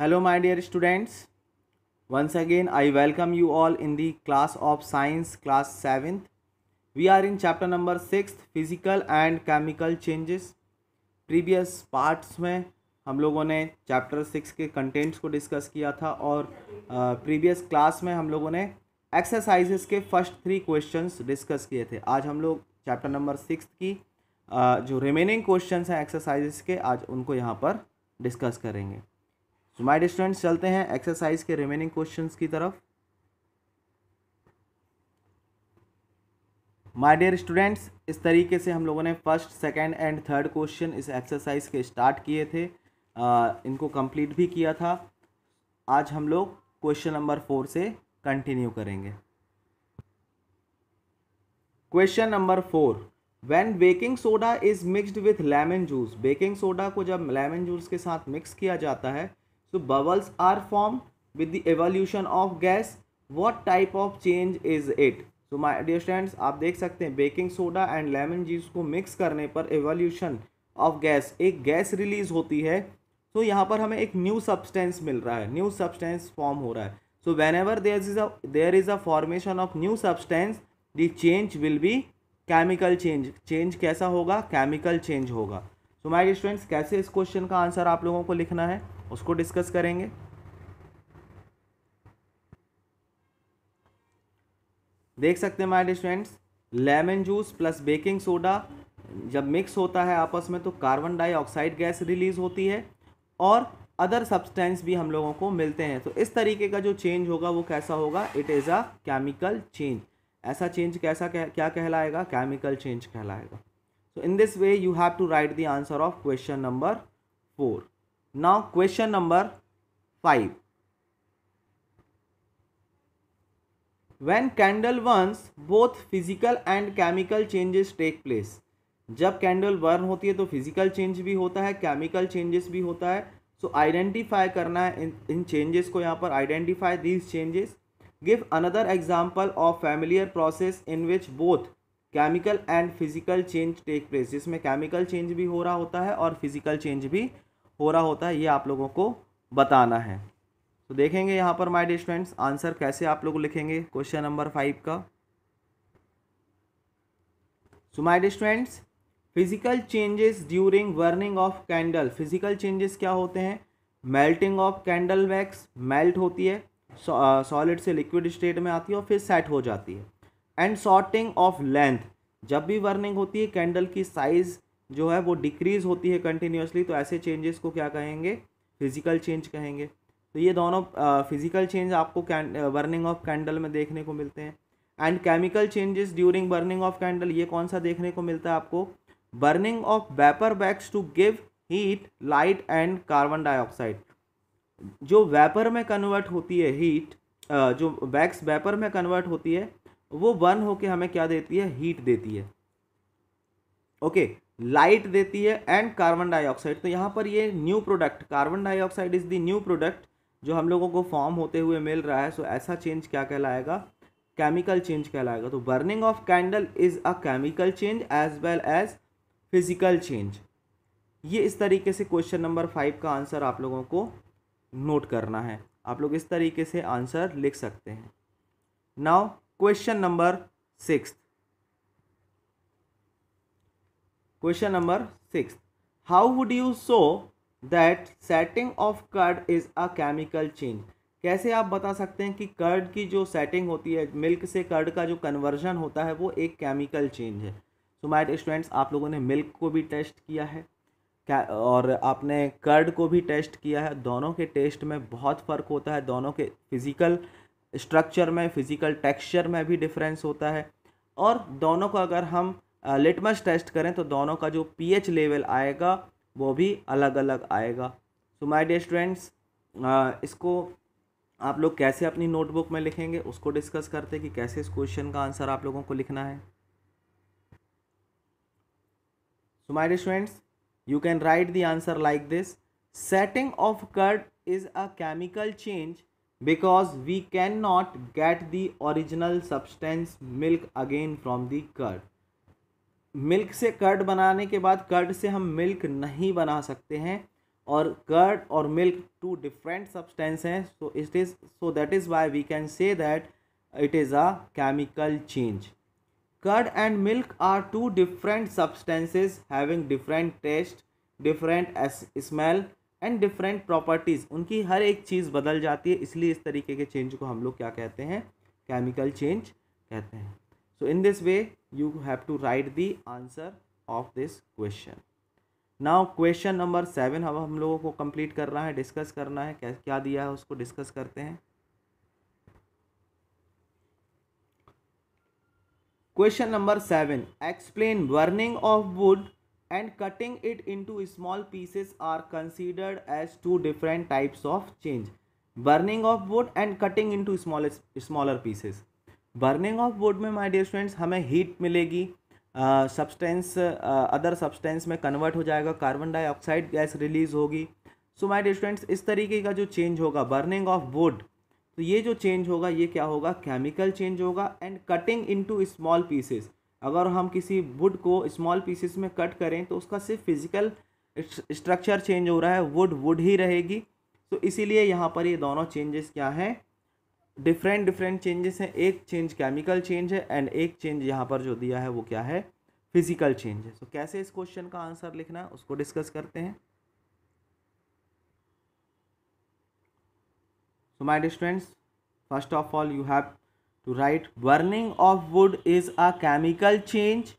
hello my dear students once again I welcome you all in the class of science class seventh we are in chapter number six physical and chemical changes previous parts में हम लोगों ने chapter six के contents को discuss किया था और previous uh, class में हम लोगों ने एक्सरसाइजेस के फर्स्ट थ्री क्वेश्चन डिस्कस किए थे आज हम लोग चैप्टर नंबर सिक्स की uh, जो रिमेनिंग क्वेश्चन हैं एक्सरसाइजेस के आज उनको यहाँ पर डिस्कस करेंगे माई माय स्टूडेंट्स चलते हैं एक्सरसाइज के रिमेनिंग क्वेश्चंस की तरफ माय डियर स्टूडेंट्स इस तरीके से हम लोगों ने first second and third question इस एक्सरसाइज के स्टार्ट किए थे आ, इनको कंप्लीट भी किया था आज हम लोग क्वेश्चन नंबर फोर से कंटिन्यू करेंगे question number four when baking soda is mixed with lemon juice baking soda को जब लेमन जूस के साथ मिक्स किया जाता है so bubbles are formed with the evolution of gas what type of change is it so my dear students आप देख सकते हैं baking soda and lemon juice को मिक्स करने पर एवोल्यूशन ऑफ गैस एक गैस रिलीज होती है तो यहाँ पर हमें एक न्यू सब्सटेंस मिल रहा है न्यू सब्सटेंस फॉर्म हो रहा है so whenever there is a is a formation of new substance the change will be chemical change change कैसा होगा केमिकल चेंज होगा सो माय स्टूडेंट्स कैसे इस क्वेश्चन का आंसर आप लोगों को लिखना है उसको डिस्कस करेंगे देख सकते हैं my students lemon juice plus baking soda जब मिक्स होता है आपस में तो कार्बन डाइऑक्साइड गैस रिलीज होती है और अदर सब्सटेंस भी हम लोगों को मिलते हैं तो इस तरीके का जो चेंज होगा वो कैसा होगा it is a chemical change ऐसा चेंज कैसा कह, क्या कहलाएगा केमिकल चेंज कहलाएगा so in this way you have to write the answer of question number four now question number five when candle burns both physical and chemical changes take place जब candle burn होती है तो physical change भी होता है chemical changes भी होता है सो आइडेंटिफाई करना है इन इन चेंजेस को यहाँ पर identify these changes give another example of familiar process in which both chemical and physical change take place जिसमें केमिकल चेंज भी हो रहा होता है और फिजिकल चेंज भी हो रहा होता है ये आप लोगों को बताना है तो देखेंगे यहाँ पर माय डियर स्टूडेंट्स आंसर कैसे आप लोग लिखेंगे क्वेश्चन नंबर फाइव का so my dear students physical changes during burning of candle physical changes क्या होते हैं melting of candle wax melt होती है सॉलिड uh, से लिक्विड स्टेट में आती है और फिर सेट हो जाती है एंड शॉर्टिंग ऑफ लेंथ जब भी बर्निंग होती है कैंडल की साइज़ जो है वो डिक्रीज़ होती है कंटिन्यूसली तो ऐसे चेंजेस को क्या कहेंगे फिज़िकल चेंज कहेंगे तो ये दोनों फिज़िकल चेंज आपको बर्निंग ऑफ कैंडल में देखने को मिलते हैं and chemical changes during burning of candle ये कौन सा देखने को मिलता है आपको burning of vapour bags to give heat light and carbon dioxide जो वेपर में कन्वर्ट होती है हीट जो बैग्स वेपर में कन्वर्ट होती है वो बर्न होके हमें क्या देती है हीट देती है ओके okay, लाइट देती है एंड कार्बन डाइऑक्साइड तो यहाँ पर ये new product carbon dioxide is the new product जो हम लोगों को फॉर्म होते हुए मिल रहा है सो ऐसा चेंज क्या कहलाएगा केमिकल चेंज कहलाएगा तो burning of candle is a chemical change as well as physical change ये इस तरीके से क्वेश्चन नंबर फाइव का आंसर आप लोगों को नोट करना है आप लोग इस तरीके से आंसर लिख सकते हैं now question number six question number six how would you show that setting of curd is a chemical change कैसे आप बता सकते हैं कि कर्ड की जो सेटिंग होती है मिल्क से कर्ड का जो कन्वर्जन होता है वो एक केमिकल चेंज है सो माइट स्टूडेंट्स आप लोगों ने मिल्क को भी टेस्ट किया है क्या और आपने कर्ड को भी टेस्ट किया है दोनों के टेस्ट में बहुत फ़र्क होता है दोनों के फिज़िकल स्ट्रक्चर में फिज़िकल टेक्सचर में भी डिफरेंस होता है और दोनों को अगर हम लिटमस टेस्ट करें तो दोनों का जो पीएच लेवल आएगा वो भी अलग अलग आएगा सो माय डियर स्टूडेंट्स इसको आप लोग कैसे अपनी नोटबुक में लिखेंगे उसको डिस्कस करते हैं कि कैसे इस क्वेश्चन का आंसर आप लोगों को लिखना है so my dear students you can write the answer like this setting of curd is a chemical change because we can not get the original substance milk again from the curd milk से curd बनाने के बाद curd से हम milk नहीं बना सकते हैं और कर्ड और मिल्क टू डिफरेंट सब्सटेंस हैं so it is so that is why we can say that it is a chemical change curd and milk are two different substances having different taste different smell and different properties उनकी हर एक चीज़ बदल जाती है इसलिए इस तरीके के चेंज को हम लोग क्या कहते हैं केमिकल चेंज कहते हैं so in this way you have to write the answer of this question now question number seven अब हम लोगों को कंप्लीट करना है डिस्कस करना है क्या क्या दिया है उसको डिस्कस करते हैं question number seven explain burning of wood and cutting it into small pieces are considered as two different types of change burning of wood and cutting into small smaller pieces burning of wood में my dear students हमें heat मिलेगी substance other substance में convert हो जाएगा carbon dioxide gas release होगी सो my dear students इस तरीके का जो चेंज होगा बर्निंग ऑफ वुड तो ये जो चेंज होगा ये क्या होगा केमिकल चेंज होगा and cutting to small pieces अगर हम किसी वुड को स्मॉल पीसेस में कट करें तो उसका सिर्फ फिजिकल स्ट्रक्चर चेंज हो रहा है वुड वुड ही रहेगी तो इसीलिए यहाँ पर ये दोनों चेंजेस क्या हैं डिफरेंट डिफरेंट चेंजेस हैं एक चेंज केमिकल चेंज है एंड एक चेंज यहाँ पर जो दिया है वो क्या है फिजिकल चेंज है सो so, कैसे इस क्वेश्चन का आंसर लिखना है उसको डिस्कस करते हैं so my students first of all you have to write burning of wood is a chemical change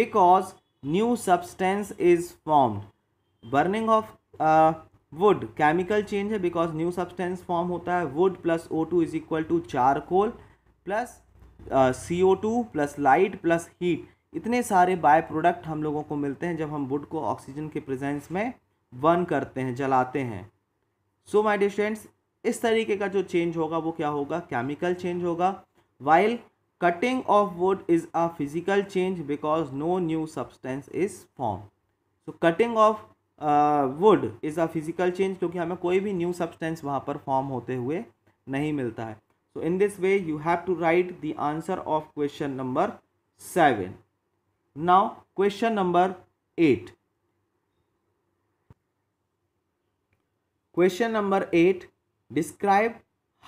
because new substance is formed burning of wood chemical change है because new substance form होता है wood plus O two is equal to charcoal plus C O two plus light plus heat इतने सारे by product हम लोगों को मिलते हैं जब हम वुड को ऑक्सीजन के प्रेजेंस में बर्न करते हैं जलाते हैं सो माई डिस्टेंट्स इस तरीके का जो चेंज होगा वो क्या होगा केमिकल चेंज होगा while cutting of wood is a physical change because no new substance is form so cutting of wood is a physical change क्योंकि हमें कोई भी न्यू सब्सटेंस वहाँ पर फॉर्म होते हुए नहीं मिलता है so in this way you have to write the answer of question number seven now question number eight question number eight describe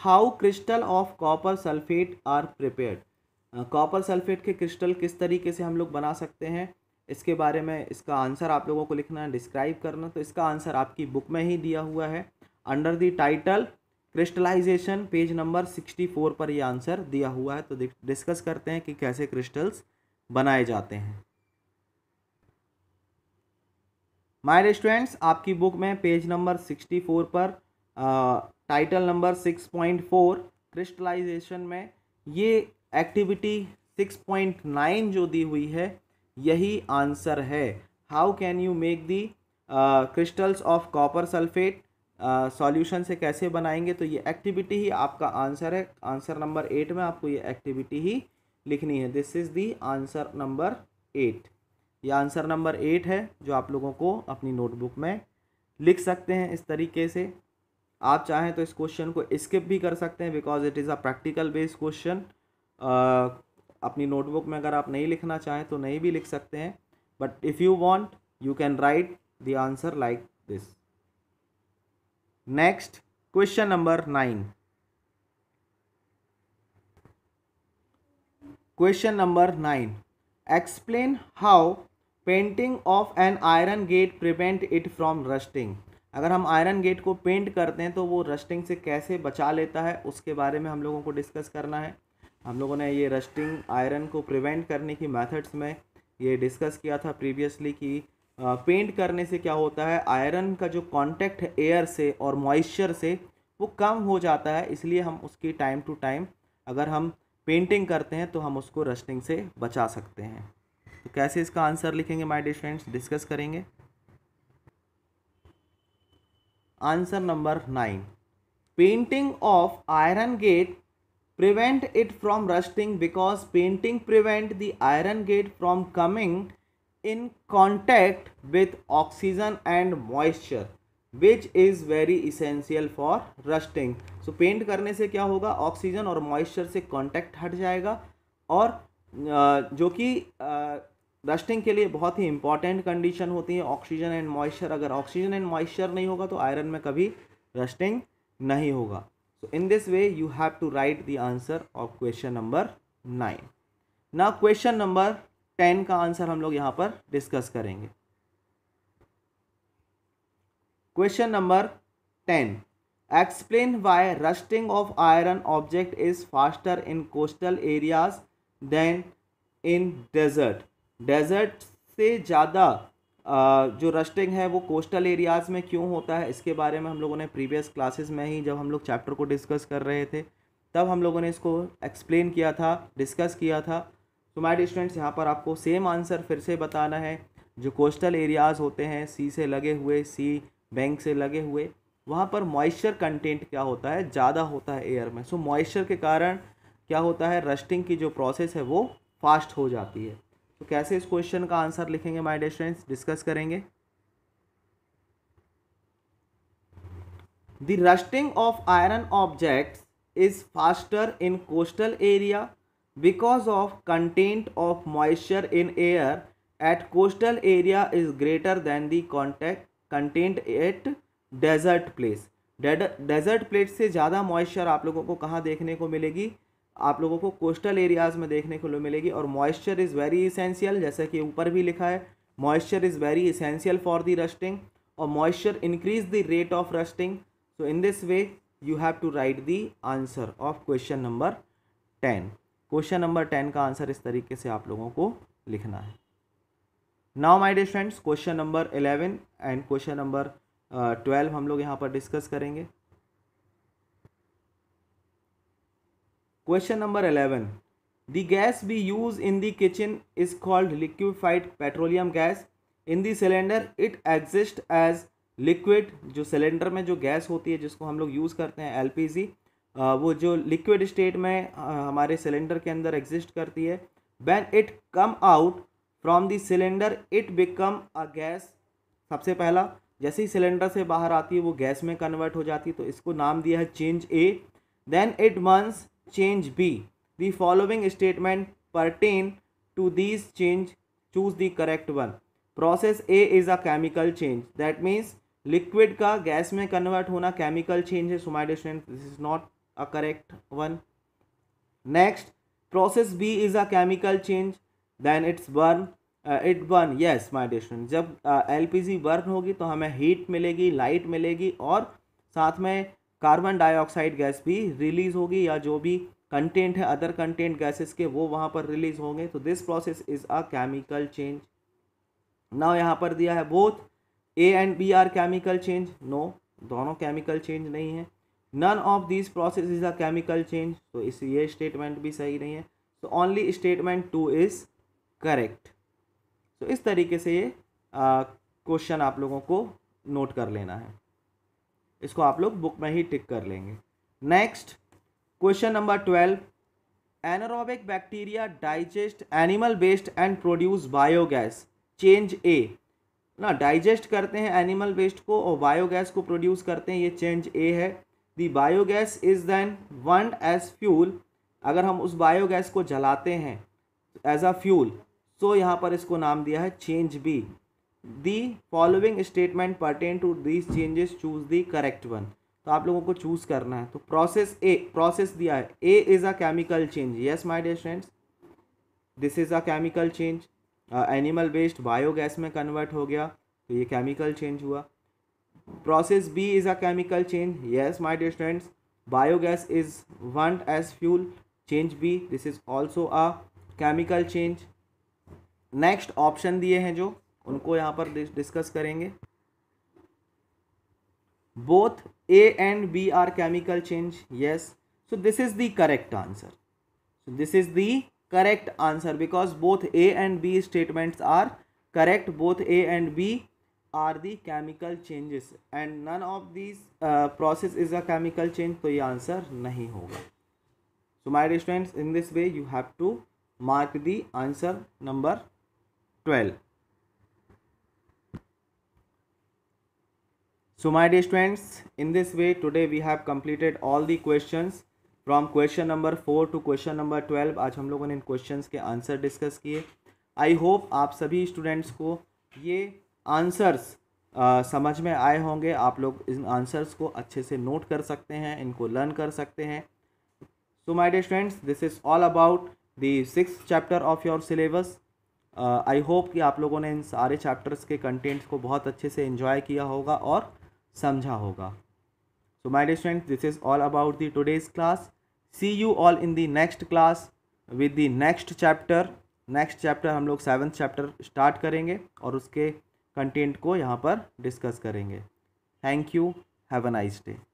how crystal of copper sulphate are prepared copper sulphate के crystal किस तरीके से हम लोग बना सकते हैं इसके बारे में इसका आंसर आप लोगों को लिखना है डिस्क्राइब करना तो इसका आंसर आपकी बुक में ही दिया हुआ है under the title crystallisation page number sixty four पर यह आंसर दिया हुआ है तो डिस्कस करते हैं कि कैसे क्रिस्टल्स बनाए जाते हैं माय स्टूडेंट्स आपकी बुक में पेज नंबर सिक्सटी फोर पर title number six point four crystallisation में ये एक्टिविटी सिक्स पॉइंट नाइन जो दी हुई है यही आंसर है how can you make the crystals of copper sulphate solution से कैसे बनाएंगे तो ये एक्टिविटी ही आपका आंसर है आंसर नंबर एट में आपको ये एक्टिविटी ही लिखनी है this is the answer number eight ये आंसर नंबर एट है जो आप लोगों को अपनी नोटबुक में लिख सकते हैं इस तरीके से आप चाहें तो इस क्वेश्चन को स्किप भी कर सकते हैं because it is a practical based question अपनी नोटबुक में अगर आप नहीं लिखना चाहें तो नहीं भी लिख सकते हैं but if you want you can write the answer like this next question number nine question number nine explain how painting of an iron gate prevent it from rusting अगर हम आयरन गेट को paint करते हैं तो वो rusting से कैसे बचा लेता है उसके बारे में हम लोगों को डिस्कस करना है हम लोगों ने ये रस्टिंग आयरन को प्रिवेंट करने की मेथड्स में ये डिस्कस किया था प्रीवियसली कि पेंट करने से क्या होता है आयरन का जो कांटेक्ट है एयर से और मॉइस्चर से वो कम हो जाता है इसलिए हम उसकी टाइम टू टाइम अगर हम पेंटिंग करते हैं तो हम उसको रस्टिंग से बचा सकते हैं तो कैसे इसका आंसर लिखेंगे माय डियर फ्रेंड्स डिस्कस करेंगे answer number nine painting of iron gate prevent it from rusting because painting prevent the iron gate from coming in contact with oxygen and moisture which is very essential for rusting so paint करने से क्या होगा oxygen और moisture से contact हट जाएगा और जो कि रस्टिंग के लिए बहुत ही इंपॉर्टेंट कंडीशन होती है ऑक्सीजन एंड मॉइस्चर अगर ऑक्सीजन एंड मॉइस्चर नहीं होगा तो आयरन में कभी रस्टिंग नहीं होगा So in this way you have to write the answer of question number nine ना क्वेश्चन नंबर टेन का आंसर हम लोग यहाँ पर डिस्कस करेंगे question number ten explain why rusting of iron object is faster in coastal areas than in desert desert से ज़्यादा जो रस्टिंग है वो कोस्टल एरियाज़ में क्यों होता है इसके बारे में हम लोगों ने प्रीवियस क्लासेस में ही जब हम लोग चैप्टर को डिस्कस कर रहे थे तब हम लोगों ने इसको एक्सप्लेन किया था डिस्कस किया था तो माय स्टूडेंट्स यहाँ पर आपको सेम आंसर फिर से बताना है जो कोस्टल एरियाज़ होते हैं सी से लगे हुए सी बैंक से लगे हुए वहाँ पर मॉइस्चर कंटेंट क्या होता है ज़्यादा होता है एयर में सो so, मॉइस्चर के कारण क्या होता है रस्टिंग की जो प्रोसेस है वो फास्ट हो जाती है तो कैसे इस क्वेश्चन का आंसर लिखेंगे माय डे स्टूडेंट्स डिस्कस करेंगे the rusting of iron object is faster in coastal area because of content of moisture in air at coastal area is greater than the contact content at desert place desert place से ज़्यादा moisture आप लोगों को कहाँ देखने को मिलेगी आप लोगों को कोस्टल एरियाज़ में देखने को मिलेगी और मॉइस्चर इज़ वेरी इसेंशियल जैसे कि ऊपर भी लिखा है moisture is very essential for the rusting और moisture increase the rate of rusting so in this way you have to write the answer of question number ten question number ten का answer इस तरीके से आप लोगों को लिखना है now my dear friends question number eleven and question number twelve हम लोग यहाँ पर डिस्कस करेंगे question number eleven the gas be use in the kitchen is called liquefied petroleum gas in the cylinder it exist as liquid जो cylinder में जो gas होती है जिसको हम लोग यूज़ करते हैं एलपीजी वो जो लिक्विड स्टेट में हमारे सिलेंडर के अंदर एग्जिस्ट करती है when it come out from the cylinder it become a gas सबसे पहला जैसे ही सिलेंडर से बाहर आती है वो गैस में कन्वर्ट हो जाती है तो इसको नाम दिया है change A then it means change B The following statement pertain to this change choose the correct one process A is a chemical change that means liquid का गैस में कन्वर्ट होना केमिकल चेंज है so student this is not a correct one next process B is a chemical change then it's burn it burn yes my student जब L P G burn होगी तो हमें heat मिलेगी light मिलेगी और साथ में कार्बन डाइऑक्साइड गैस भी रिलीज़ होगी या जो भी कंटेंट है अदर कंटेंट गैसेस के वो वहाँ पर रिलीज़ होंगे तो this process is a chemical change now यहाँ पर दिया है both A and B are chemical change no दोनों केमिकल चेंज नहीं है none of this process is a chemical change तो इस ये स्टेटमेंट भी सही नहीं है तो only statement two is correct तो इस तरीके से ये क्वेश्चन आप लोगों को नोट कर लेना है इसको आप लोग बुक में ही टिक कर लेंगे next question number twelve anaerobic bacteria digest animal based and produce biogas change A ना डाइजेस्ट करते हैं एनिमल वेस्ट को और बायोगैस को प्रोड्यूस करते हैं ये चेंज ए है the biogas is then one as fuel अगर हम उस बायोगैस को जलाते हैं एज अ फ्यूल सो यहाँ पर इसको नाम दिया है change B the following statement pertain to these changes choose the correct one तो आप लोगों को चूज करना है तो प्रोसेस ए प्रोसेस दिया है A is a chemical change yes my dear friends this is a chemical change animal waste biogas में कन्वर्ट हो गया तो ये केमिकल चेंज हुआ process B is a chemical change yes my dear friends biogas is want as fuel change B this is also a chemical change next option दिए हैं जो उनको यहाँ पर डिस्कस करेंगे both A and B are chemical change yes so this is the correct answer so this is the correct answer because both A and B statements are correct both A and B are the chemical changes and none of this process is a chemical change तो ये answer नहीं होगा so my dear students in this way you have to mark the answer number twelve So my dear students, in this way today we have completed all the questions from question number four to question number twelve आज हम लोगों ने इन questions के answer discuss किए I hope आप सभी students को ये आंसर्स समझ में आए होंगे आप लोग इन आंसर्स को अच्छे से नोट कर सकते हैं इनको लर्न कर सकते हैं so my dear students this is all about the six chapter of your syllabus I hope कि आप लोगों ने इन सारे चैप्टर्स के कंटेंट्स को बहुत अच्छे से इन्जॉय किया होगा और समझा होगा so my dear student this is all about the today's class see you all in the next class with the next chapter next chapter हम लोग सेवन्थ चैप्टर स्टार्ट करेंगे और उसके कंटेंट को यहाँ पर डिस्कस करेंगे thank you have a nice day